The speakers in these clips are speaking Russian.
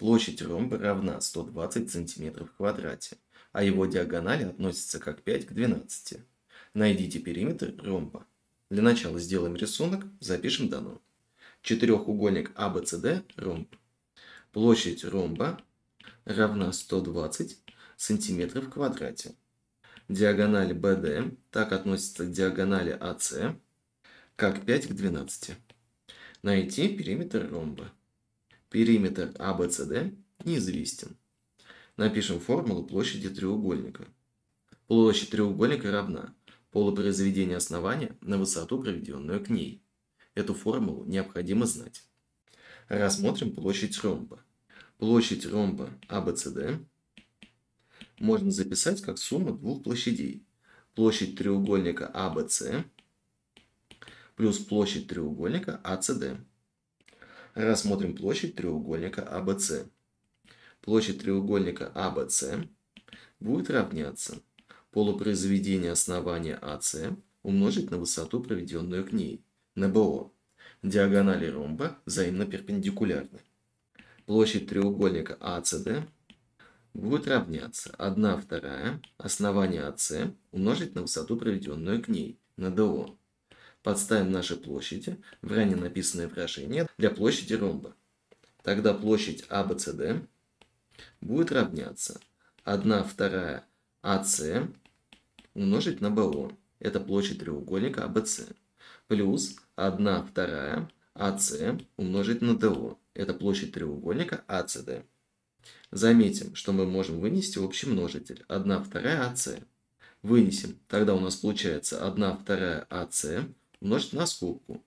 Площадь ромба равна 120 см в квадрате, а его диагонали относятся как 5 к 12. Найдите периметр ромба. Для начала сделаем рисунок, запишем дано. Четырехугольник ABCD а ромб. Площадь ромба равна 120 см в квадрате. Диагональ BD так относится к диагонали AC, а как 5 к 12. Найти периметр ромба. Периметр ABCD а неизвестен. Напишем формулу площади треугольника. Площадь треугольника равна полупроизведение основания на высоту, проведенную к ней. Эту формулу необходимо знать. Рассмотрим площадь ромба. Площадь ромба ABCD а можно записать как сумма двух площадей. Площадь треугольника ABC а плюс площадь треугольника ACD рассмотрим площадь треугольника ABC. А площадь треугольника ABC а будет равняться полупроизведение основания AC а умножить на высоту, проведенную к ней, на БО. Диагонали ромба взаимно перпендикулярны. Площадь треугольника ACD будет равняться 1 вторая основания АС умножить на высоту, проведенную к ней, на ДО. Подставим наши площади в ранее написанное выражение для площади ромба. Тогда площадь ABCD а будет равняться 1 вторая AC а умножить на БО. Это площадь треугольника ABC. А Плюс 1 вторая AC умножить на ДО. Это площадь треугольника ACD. Заметим, что мы можем вынести общий множитель 1 вторая AC. Вынесем. Тогда у нас получается 1 вторая AC умножить на скобку.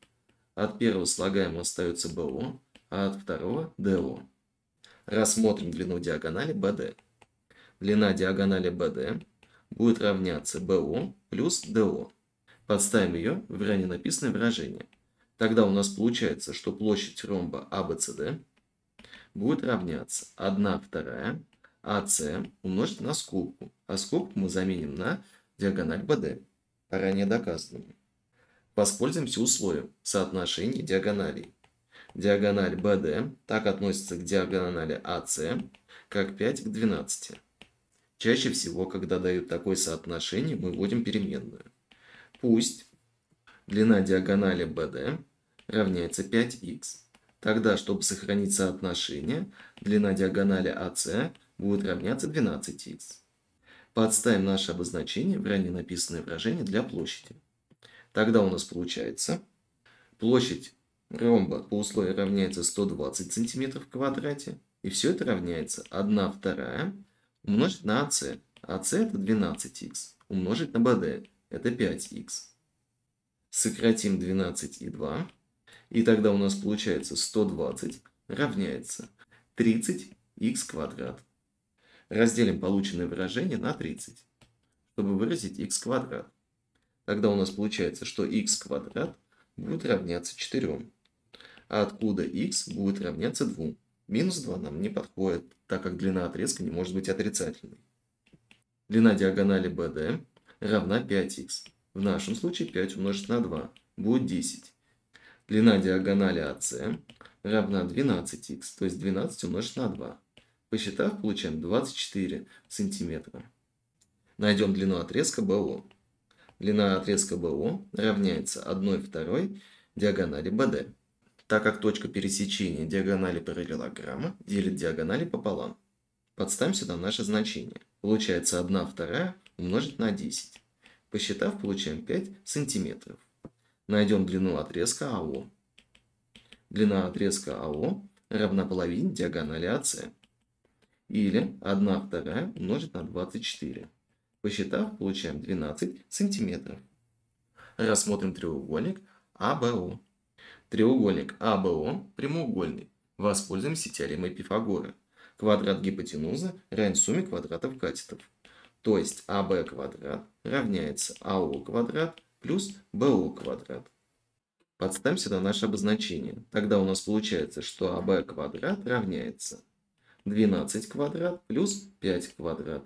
От первого слагаемого остается BO, а от второго – DO. Рассмотрим длину диагонали BD. Длина диагонали BD будет равняться BO плюс DO. Подставим ее в ранее написанное выражение. Тогда у нас получается, что площадь ромба ABCD а будет равняться 1 вторая AC а умножить на скобку, а скобку мы заменим на диагональ BD, ранее доказанную. Воспользуемся условием соотношения диагоналей. Диагональ BD так относится к диагонали AC, как 5 к 12. Чаще всего, когда дают такое соотношение, мы вводим переменную. Пусть длина диагонали BD равняется 5х. Тогда, чтобы сохранить соотношение, длина диагонали AC будет равняться 12х. Подставим наше обозначение в ранее написанное выражение для площади. Тогда у нас получается площадь ромба по условию равняется 120 см в квадрате. И все это равняется 1 вторая умножить на АС. АС это 12х. Умножить на БД это 5х. Сократим 12 и 2. И тогда у нас получается 120 равняется 30х квадрат. Разделим полученное выражение на 30, чтобы выразить х квадрат. Тогда у нас получается, что x квадрат будет равняться 4. А откуда x будет равняться 2? Минус 2 нам не подходит, так как длина отрезка не может быть отрицательной. Длина диагонали BD равна 5х. В нашем случае 5 умножить на 2 будет 10. Длина диагонали AC равна 12х, то есть 12 умножить на 2. Посчитав, получаем 24 сантиметра. Найдем длину отрезка BO. Длина отрезка БО равняется 1 второй диагонали БД, так как точка пересечения диагонали параллелограмма делит диагонали пополам. Подставим сюда наше значение. Получается 1 вторая умножить на 10. Посчитав, получаем 5 сантиметров. Найдем длину отрезка АО. Длина отрезка АО равна половине диагонали АС. Или 1 вторая умножить на 24. Посчитав, получаем 12 сантиметров. Рассмотрим треугольник АБО. Треугольник АБО прямоугольный. Воспользуемся теоремой Пифагора. Квадрат гипотенузы равен сумме квадратов катетов. То есть АБ квадрат равняется АО квадрат плюс БО квадрат. Подставим сюда наше обозначение. Тогда у нас получается, что АБ квадрат равняется 12 квадрат плюс 5 квадрат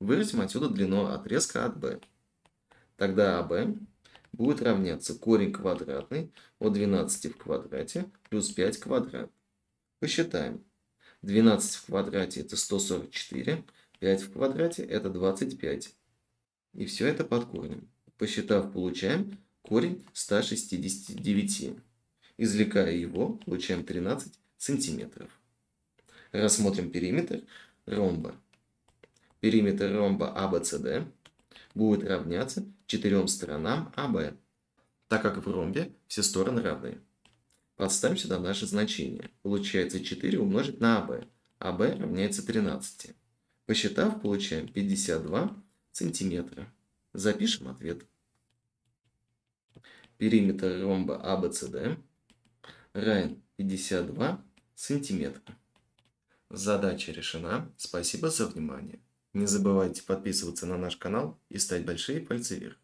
Выразим отсюда длину отрезка от b. Тогда AB будет равняться корень квадратный от 12 в квадрате плюс 5 квадрат. Посчитаем. 12 в квадрате это 144, 5 в квадрате это 25. И все это под корнем. Посчитав, получаем корень 169. Извлекая его, получаем 13 сантиметров. Рассмотрим периметр ромба. Периметр ромба ABCD а, будет равняться четырем сторонам AB, а, так как в ромбе все стороны равны. Подставим сюда наше значение. Получается 4 умножить на AB. А, AB равняется 13. Посчитав, получаем 52 сантиметра. Запишем ответ. Периметр ромба ABCD равен 52 сантиметра. Задача решена. Спасибо за внимание. Не забывайте подписываться на наш канал и ставить большие пальцы вверх.